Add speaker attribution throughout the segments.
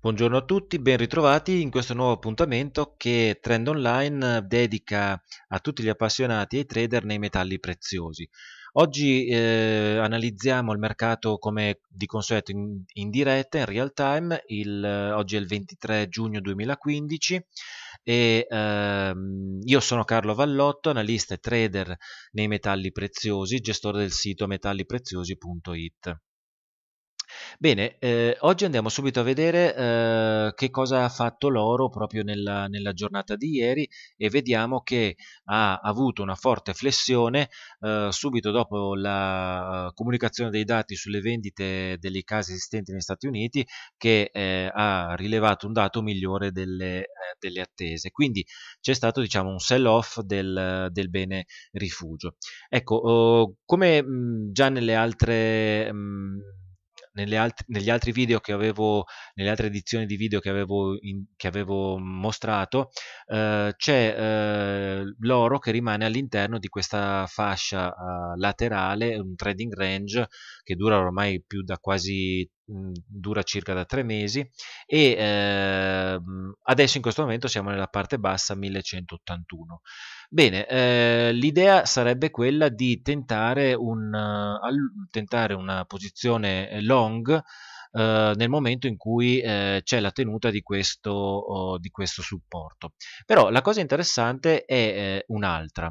Speaker 1: Buongiorno a tutti, ben ritrovati in questo nuovo appuntamento che Trend Online eh, dedica a tutti gli appassionati e ai trader nei metalli preziosi. Oggi eh, analizziamo il mercato come di consueto in, in diretta, in real time, il, eh, oggi è il 23 giugno 2015 e ehm, io sono Carlo Vallotto, analista e trader nei metalli preziosi, gestore del sito metallipreziosi.it. Bene, eh, oggi andiamo subito a vedere eh, che cosa ha fatto l'oro proprio nella, nella, giornata di ieri e vediamo che ha avuto una forte flessione eh, subito dopo la eh, comunicazione dei dati sulle vendite delle case esistenti negli Stati Uniti che eh, ha rilevato un dato migliore delle, eh, delle attese. Quindi c'è stato diciamo, un sell-off del, del, bene rifugio. Ecco, oh, come mh, già nelle altre... Mh, alt negli altri video che avevo, nelle altre edizioni di video che avevo, in, che avevo mostrato, eh, c'è eh, l'oro che rimane all'interno di questa fascia eh, laterale, un trading range che dura ormai più da quasi Mhmm, dura circa da tre mesi e eh, adesso in questo momento siamo nella parte bassa 1181 bene eh, l'idea sarebbe quella di tentare, un, uh, tentare una posizione eh, long Uh, nel momento in cui uh, c'è la tenuta di questo, uh, di questo, supporto. Però la cosa interessante è un'altra.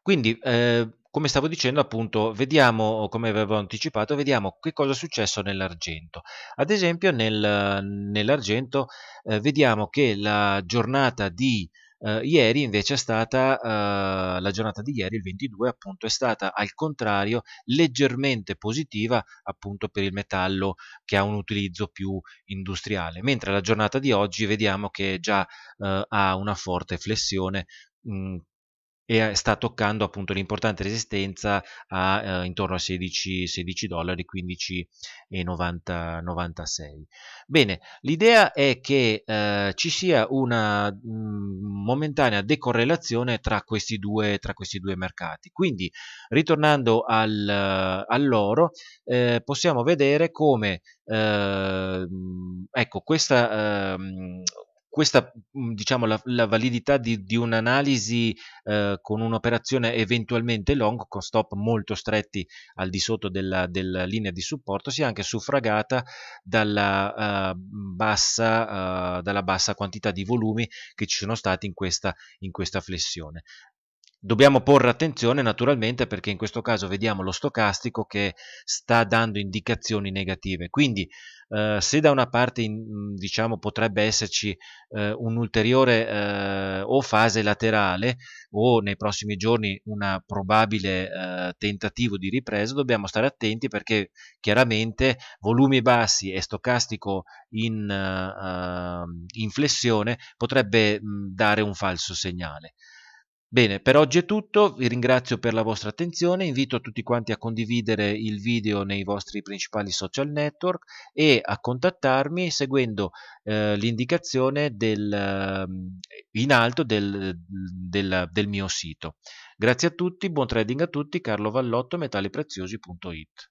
Speaker 1: Quindi ehm, come stavo dicendo appunto vediamo come avevo anticipato vediamo che cosa è successo nell'argento ad esempio nel, nell'argento eh, vediamo che la giornata di eh, ieri invece è stata eh, la giornata di ieri il 22 appunto è stata al contrario leggermente positiva appunto per il metallo che ha un utilizzo più industriale mentre la giornata di oggi vediamo che già eh, ha una forte flessione mm, e eh, sta toccando appunto l'importante resistenza a eh, intorno a 16, 16 dollari 15,96 bene l'idea è che eh, ci sia una mh, mm, momentanea decorrelazione tra questi, due, tra questi due mercati quindi ritornando al, all'oro eh, possiamo vedere come eh, mm, ecco questa ehm, questa mhmm, diciamo la, la validità di, di un'analisi eh, con un'operazione eventualmente long con stop molto stretti al di sotto della, della linea di supporto sia anche suffragata dalla, uh, bassa, uh, dalla bassa quantità di volumi che ci sono stati in questa, in questa flessione Dobbiamo porre attenzione naturalmente perché in questo caso vediamo lo stocastico che sta dando indicazioni negative. Quindi eh, se da una parte in, mm, diciamo, potrebbe esserci eh, un'ulteriore eh, o fase laterale o nei prossimi giorni un probabile eh, tentativo di ripresa, dobbiamo stare attenti perché chiaramente volumi bassi e stocastico in, eh, ehm, in flessione potrebbe mh, mm, dare un falso segnale. Bene, per oggi è tutto, vi ringrazio per la vostra attenzione, invito tutti quanti a condividere il video nei vostri principali social network e a contattarmi seguendo eh, l'indicazione ehm, in alto del, del, del mio sito. Grazie a tutti, buon trading a tutti, Carlo Vallotto, metallipreziosi.it.